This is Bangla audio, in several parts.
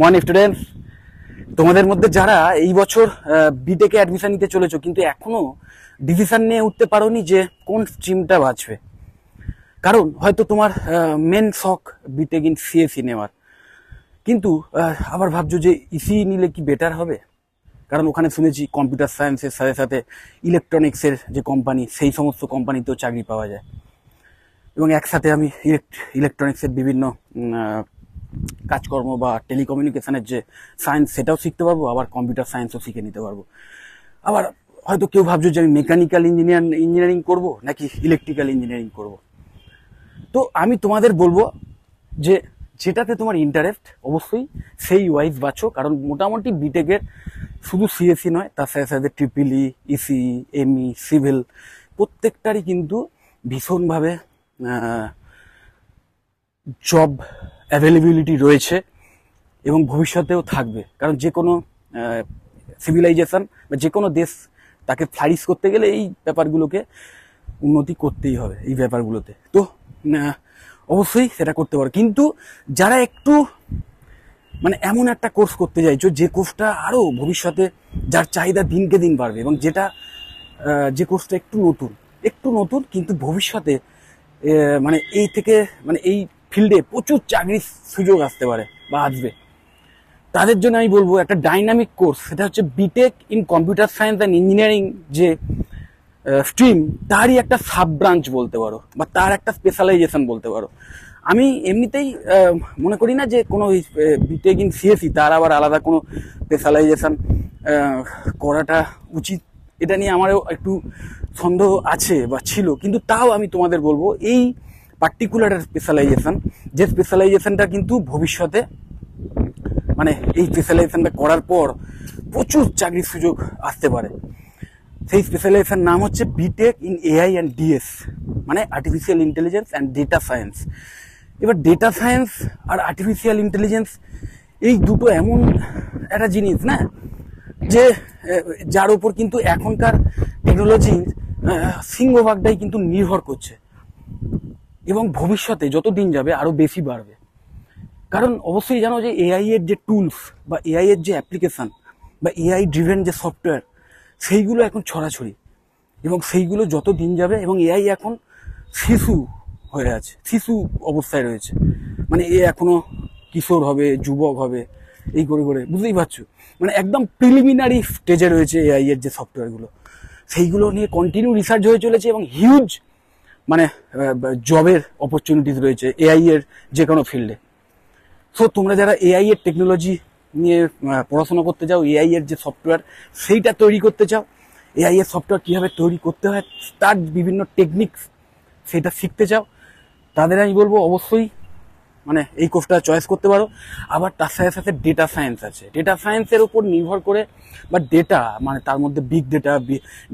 মর্নিং স্টুডেন্টস তোমাদের মধ্যে যারা এই বছর বিটেকে অ্যাডমিশন নিতে চলেছো কিন্তু এখনও ডিসিশান নিয়ে উঠতে পারোনি যে কোন স্ট্রিমটা বাঁচবে কারণ হয়তো তোমার মেন শখ বিটেক ইন সিএসি নেওয়ার কিন্তু আবার ভাবছো যে ইসি e নিলে কি বেটার হবে কারণ ওখানে শুনেছি কম্পিউটার সায়েন্সের সাথে সাথে ইলেকট্রনিক্সের যে কোম্পানি সেই সমস্ত কোম্পানিতেও চাকরি পাওয়া যায় এবং একসাথে আমি ইলেকট্রনিক্সের বিভিন্ন কাজকর্ম বা টেলিকমিউনিকেশনের যে সায়েন্স সেটাও শিখতে পারবো আবার কম্পিউটার সায়েন্সও শিখে নিতে পারবো আবার হয়তো কেউ ভাবছো যে আমি মেকানিক্যাল ইঞ্জিনিয়ার ইঞ্জিনিয়ারিং করবো নাকি ইলেকট্রিক্যাল ইঞ্জিনিয়ারিং করব তো আমি তোমাদের বলবো যে যেটাতে তোমার ইন্টারেস্ট অবশ্যই সেই ওয়াইজ বাছো কারণ মোটামুটি বিটেকের শুধু সিএসি e নয় তার সাথে সাথে triple E EC ME civil প্রত্যেকটারই কিন্তু ভীষণভাবে জব অ্যাভেলেবিলিটি রয়েছে এবং ভবিষ্যতেও থাকবে কারণ যে কোনো সিভিলাইজেশন বা যে কোনো দেশ তাকে ফ্লারিস করতে গেলে এই ব্যাপারগুলোকে উন্নতি করতেই হবে এই ব্যাপারগুলোতে তো অবশ্যই সেটা করতে পারো কিন্তু যারা একটু মানে এমন একটা কোর্স করতে চাইছো যে কোর্সটা আরও ভবিষ্যতে যার চাহিদা দিনকে দিন বাড়বে এবং যেটা যে কোর্সটা একটু নতুন একটু নতুন কিন্তু ভবিষ্যতে মানে এই থেকে মানে এই ফিল্ডে প্রচুর চাকরির সুযোগ আসতে পারে বা আসবে তাদের জন্য আমি বলবো একটা ডাইনামিক কোর্স সেটা হচ্ছে BTech in computer science and engineering যে স্ট্রিম তারই একটা সাব ব্রাঞ্চ বলতে পারো বা তার একটা স্পেশালাইজেশন বলতে পারো আমি এমনিতেই মনে করি না যে কোনো বিটেক ইন সিএসি তার আবার আলাদা কোনো স্পেশালাইজেশন করাটা উচিত এটা নিয়ে আমারও একটু সন্দেহ আছে বা ছিল কিন্তু তাও আমি তোমাদের বলবো এই পার্টিকুলার স্পেশালাইজেশন যে স্পেশালাইজেশনটা কিন্তু ভবিষ্যতে মানে এই স্পেশালাইজেশনটা করার পর প্রচুর চাকরির সুযোগ আসতে পারে সেই স্পেশালাইজেশন নাম হচ্ছে BTech in AI and DS মানে artificial intelligence and data science এবার ডেটা সায়েন্স আর আর্টিফিশিয়াল ইন্টেলিজেন্স এই দুটো এমন একটা জিনিস না যে যার উপর কিন্তু এখনকার টেকনোলজি সিংহভাগটাই কিন্তু নির্ভর করছে এবং ভবিষ্যতে যত দিন যাবে আরও বেশি বাড়বে কারণ অবশ্যই জানো যে এআই এর যে টুলস বা এআই এর যে অ্যাপ্লিকেশান বা এআই ড্রিভেন যে সফটওয়্যার সেইগুলো এখন ছড়াছড়ি এবং সেইগুলো যত দিন যাবে এবং এআই এখন শিশু হয়ে আছে শিশু অবস্থায় রয়েছে মানে এ এখনও কিশোর হবে যুবক হবে এই করে করে বুঝতেই পারছো মানে একদম প্রিলিমিনারি স্টেজে রয়েছে এআই এর যে সফটওয়্যারগুলো সেইগুলো নিয়ে কন্টিনিউ রিসার্চ হয়ে চলেছে এবং হিউজ মানে জবের অপরচুনিটিস রয়েছে এআই এর যে কোনো ফিল্ডে সো তোমরা যারা এআই এর টেকনোলজি নিয়ে পড়াশোনা করতে চাও এআই এর যে সফটওয়্যার সেইটা তৈরি করতে চাও এআই এর সফটওয়্যার কীভাবে তৈরি করতে হয় তার বিভিন্ন টেকনিক্স সেটা শিখতে চাও তাদের আমি বলবো অবশ্যই মানে এই কোর্সটা চয়েস করতে পারো আবার তার সাথে সাথে ডেটা সায়েন্স আছে ডেটা সায়েন্সের উপর নির্ভর করে বা ডেটা মানে তার মধ্যে big data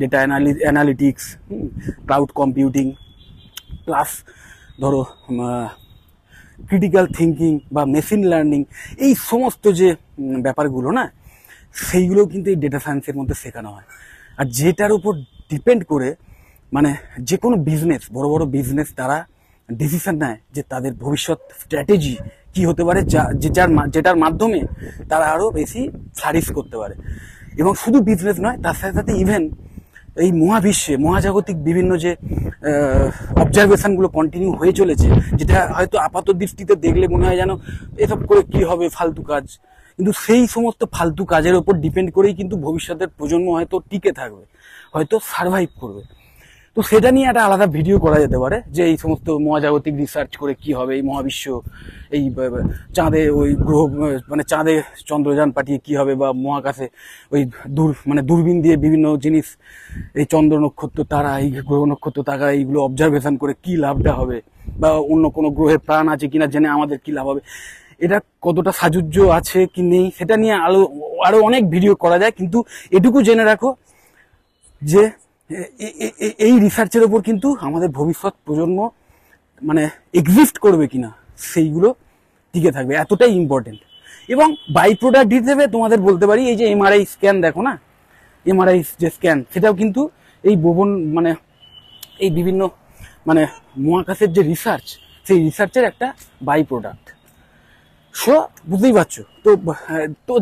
data analytics cloud computing plus ধরো ক্রিটিক্যাল থিঙ্কিং বা মেশিন লার্নিং এই সমস্ত যে ব্যাপারগুলো না সেইগুলো কিন্তু এই ডেটা সায়েন্সের মধ্যে শেখানো হয় আর যেটার উপর ডিপেন্ড করে মানে যে কোনো বিজনেস বড় বড় বিজনেস তারা ডিসিশন নেয় যে তাদের ভবিষ্যৎ স্ট্র্যাটেজি কি হতে পারে যা যে যার যেটার মাধ্যমে তারা আরও বেশি ফ্লারিশ করতে পারে এবং শুধু বিজনেস নয় তার সাথে সাথে ইভেন এই মহাবিশ্বে মহাজাগতিক বিভিন্ন যে অবজারভেশনগুলো কন্টিনিউ হয়ে চলেছে যেটা হয়তো আপাত দৃষ্টিতে দেখলে মনে হয় যেন এসব করে কি হবে ফালতু কাজ কিন্তু সেই সমস্ত ফালতু কাজের ওপর ডিপেন্ড করেই কিন্তু ভবিষ্যতের প্রজন্ম হয়তো টিকে থাকবে হয়তো সারভাইভ করবে তো সেটা নিয়ে একটা আলাদা ভিডিও করা যেতে পারে যে এই সমস্ত মহাজাগতিক রিসার্চ করে কি হবে এই মহাবিশ্ব এই চাঁদে ওই গ্রহ মানে চাঁদে চন্দ্রযান পাঠিয়ে কি হবে বা মহাকাশে ওই দূর মানে দূরবীন দিয়ে বিভিন্ন জিনিস এই চন্দ্র নক্ষত্র তারা এই গ্রহ নক্ষত্র তারা এইগুলো অবজারভেশন করে কি লাভটা হবে বা অন্য কোনো গ্রহে প্রাণ আছে কিনা জেনে আমাদের কি লাভ হবে এটা কতটা সাজুজ্য আছে কি নেই সেটা নিয়ে আরো আরো অনেক ভিডিও করা যায় কিন্তু এটুকু জেনে রাখো যে এই রিসার্চের ওপর কিন্তু আমাদের ভবিষ্যৎ প্রজন্ম মানে এক্সিস্ট করবে কিনা সেইগুলো টিকে থাকবে এতটাই ইম্পর্টেন্ট এবং বাই প্রোডাক্ট হিসেবে তোমাদের বলতে পারি এই যে এমআরআই স্ক্যান দেখো না এমআরআই যে স্ক্যান সেটাও কিন্তু এই ভবন মানে এই বিভিন্ন মানে মহাকাশের যে রিসার্চ সেই রিসার্চের একটা বাই প্রোডাক্ট সো বুঝতেই পারছো তো তো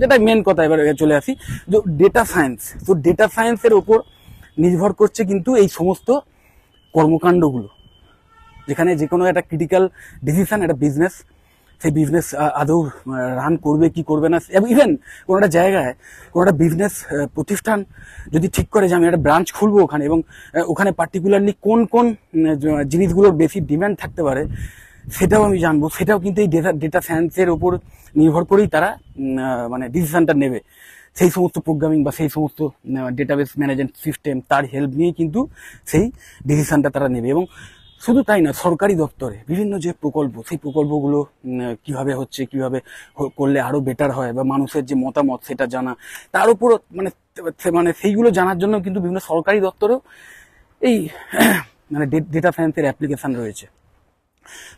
যেটা মেন কথা এবার চলে আসি তো ডেটা সায়েন্স তো ডেটা সায়েন্সের ওপর নির্ভর করছে কিন্তু এই সমস্ত কর্মকাণ্ডগুলো যেখানে যে কোনো একটা ক্রিটিক্যাল ডিসিশান একটা বিজনেস সেই বিজনেস আদৌ রান করবে কি করবে না এবং ইভেন কোনো একটা জায়গায় কোনো একটা বিজনেস প্রতিষ্ঠান যদি ঠিক করে যে আমি একটা ব্রাঞ্চ খুলবো ওখানে এবং ওখানে পার্টিকুলারলি কোন কোন জিনিসগুলোর বেশি ডিম্যান্ড থাকতে পারে সেটাও আমি জানবো সেটাও কিন্তু এই ডেটা ডেটা সায়েন্সের ওপর নির্ভর করেই তারা মানে ডিসিশানটা নেবে সেই সমস্ত প্রোগ্রামিং বা সেই সমস্ত ডেটাবেস ম্যানেজমেন্ট সিস্টেম তার হেল্প নিয়ে কিন্তু সেই ডিসিশানটা তারা নেবে এবং শুধু তাই না সরকারি দপ্তরে বিভিন্ন যে প্রকল্প সেই প্রকল্পগুলো কিভাবে হচ্ছে কিভাবে করলে আরও বেটার হয় বা মানুষের যে মতামত সেটা জানা তার উপর মানে মানে সেইগুলো জানার জন্য কিন্তু বিভিন্ন সরকারি দপ্তরেও এই মানে ডেটা সায়েন্সের অ্যাপ্লিকেশান রয়েছে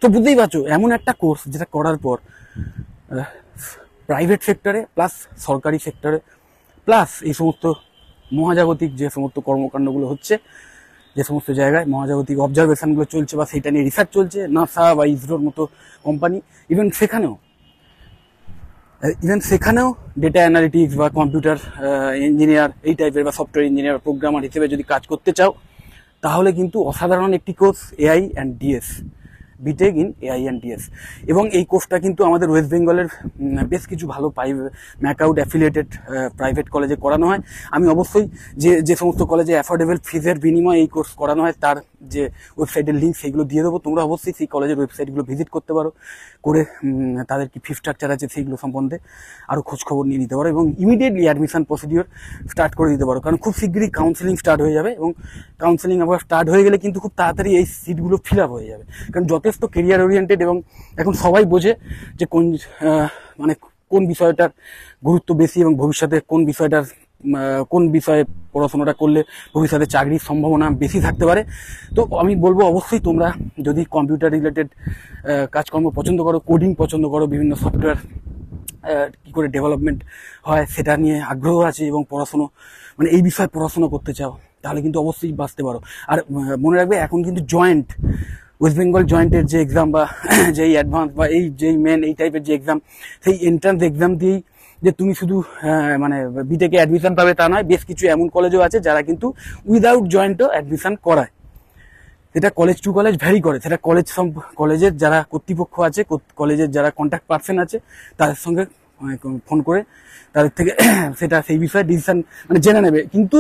তো বুঝতেই পারছো এমন একটা কোর্স যেটা করার পর প্রাইভেট সেক্টরে প্লাস সরকারি সেক্টরে প্লাস এই সমস্ত মহাজাগতিক যে সমস্ত কর্মকাণ্ডগুলো হচ্ছে যে সমস্ত জায়গায় মহাজাগতিক অবজারভেশনগুলো চলছে বা সেইটা নিয়ে রিসার্চ চলছে নাসা বা ইসরোর মতো কোম্পানি ইভেন সেখানেও ইভেন সেখানেও ডেটা অ্যানালিটিক্স বা কম্পিউটার ইঞ্জিনিয়ার এই টাইপের বা সফটওয়্যার ইঞ্জিনিয়ার প্রোগ্রামার হিসেবে যদি কাজ করতে চাও তাহলে কিন্তু অসাধারণ একটি course AI and DS BTech in AI and DS এবং এই কোর্সটা কিন্তু আমাদের ওয়েস্ট বেঙ্গলের বেশ কিছু ভালো প্রাই ম্যাকআউট অ্যাফিলিয়েটেড প্রাইভেট কলেজে করানো হয় আমি অবশ্যই যে যে সমস্ত কলেজে অ্যাফোর্ডেবল ফিজের বিনিময়ে এই কোর্স করানো হয় তার যে ওয়েবসাইটের লিঙ্ক সেইগুলো দিয়ে দেবো তোমরা অবশ্যই সেই কলেজের ওয়েবসাইটগুলো ভিজিট করতে পারো করে তাদের কি ফি স্ট্রাকচার আছে সেইগুলো সম্বন্ধে আরও খোঁজখবর নিয়ে নিতে পারো এবং ইমিডিয়েটলি অ্যাডমিশন প্রসিডিওর স্টার্ট করে দিতে পারো কারণ খুব শীঘ্রই কাউন্সেলিং স্টার্ট হয়ে যাবে এবং কাউন্সেলিং আবার স্টার্ট হয়ে গেলে কিন্তু খুব তাড়াতাড়ি এই সিটগুলো ফিল আপ হয়ে যাবে কারণ যত টেস্ট তো কেরিয়ার ওরিয়েন্টেড এবং এখন সবাই বোঝে যে কোন মানে কোন বিষয়টার গুরুত্ব বেশি এবং ভবিষ্যতে কোন বিষয়টার কোন বিষয়ে পড়াশোনাটা করলে ভবিষ্যতে চাকরির সম্ভাবনা বেশি থাকতে পারে তো আমি বলবো অবশ্যই তোমরা যদি কম্পিউটার রিলেটেড কাজকর্ম পছন্দ করো কোডিং পছন্দ করো বিভিন্ন সফটওয়্যার কী করে ডেভেলপমেন্ট হয় সেটা নিয়ে আগ্রহ আছে এবং পড়াশুনো মানে এই বিষয়ে পড়াশোনা করতে চাও তাহলে কিন্তু অবশ্যই বাঁচতে পারো আর মনে রাখবে এখন কিন্তু জয়েন্ট ওয়েস্ট বেঙ্গল জয়েন্টের যে এক্সাম বা যেই অ্যাডভান্স বা এই যেই মেন এই টাইপের যে এক্সাম সেই এন্ট্রান্স এক্সাম দিয়েই যে তুমি শুধু মানে বিটেকে অ্যাডমিশন পাবে তা নয় বেশ কিছু এমন কলেজও আছে যারা কিন্তু উইদাউট জয়েন্টও অ্যাডমিশন করায় সেটা কলেজ টু কলেজ ভ্যারি করে সেটা কলেজ কলেজের যারা কর্তৃপক্ষ আছে কলেজের যারা কন্ট্যাক্ট পার্সন আছে তাদের সঙ্গে ফোন করে তাদের থেকে সেটা সেই বিষয়ে ডিসিশন মানে জেনে নেবে কিন্তু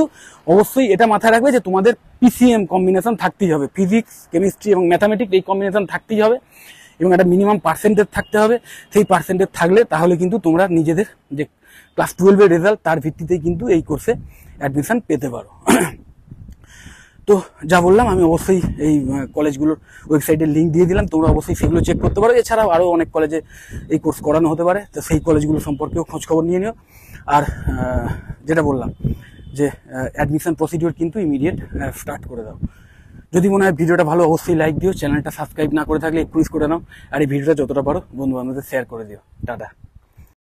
অবশ্যই এটা মাথায় রাখবে যে তোমাদের পিসিএম কম্বিনেশন থাকতেই হবে ফিজিক্স কেমিস্ট্রি এবং ম্যাথামেটিক্স এই কম্বিনেশন থাকতেই হবে এবং একটা মিনিমাম পার্সেন্টেজ থাকতে হবে সেই পার্সেন্টেজ থাকলে তাহলে কিন্তু তোমরা নিজেদের যে ক্লাস টুয়েলভের রেজাল্ট তার ভিত্তিতেই কিন্তু এই কোর্সে অ্যাডমিশন পেতে পারো তো যা বললাম আমি অবশ্যই এই কলেজগুলোর ওয়েবসাইটের লিঙ্ক দিয়ে দিলাম তোমরা অবশ্যই সেগুলো চেক করতে পারো এছাড়াও আরও অনেক কলেজে এই কোর্স করানো হতে পারে তো সেই কলেজগুলো সম্পর্কেও খোঁজখবর নিয়ে নিও আর যেটা বললাম যে অ্যাডমিশন প্রসিডিওর কিন্তু ইমিডিয়েট স্টার্ট করে দাও যদি মনে হয় ভিডিওটা ভালো অবশ্যই লাইক দিও চ্যানেলটা সাবস্ক্রাইব না করে থাকলে একটু করে নাও আর এই ভিডিওটা যতটা পারো বন্ধু বান্ধবদের শেয়ার করে দিও টাটা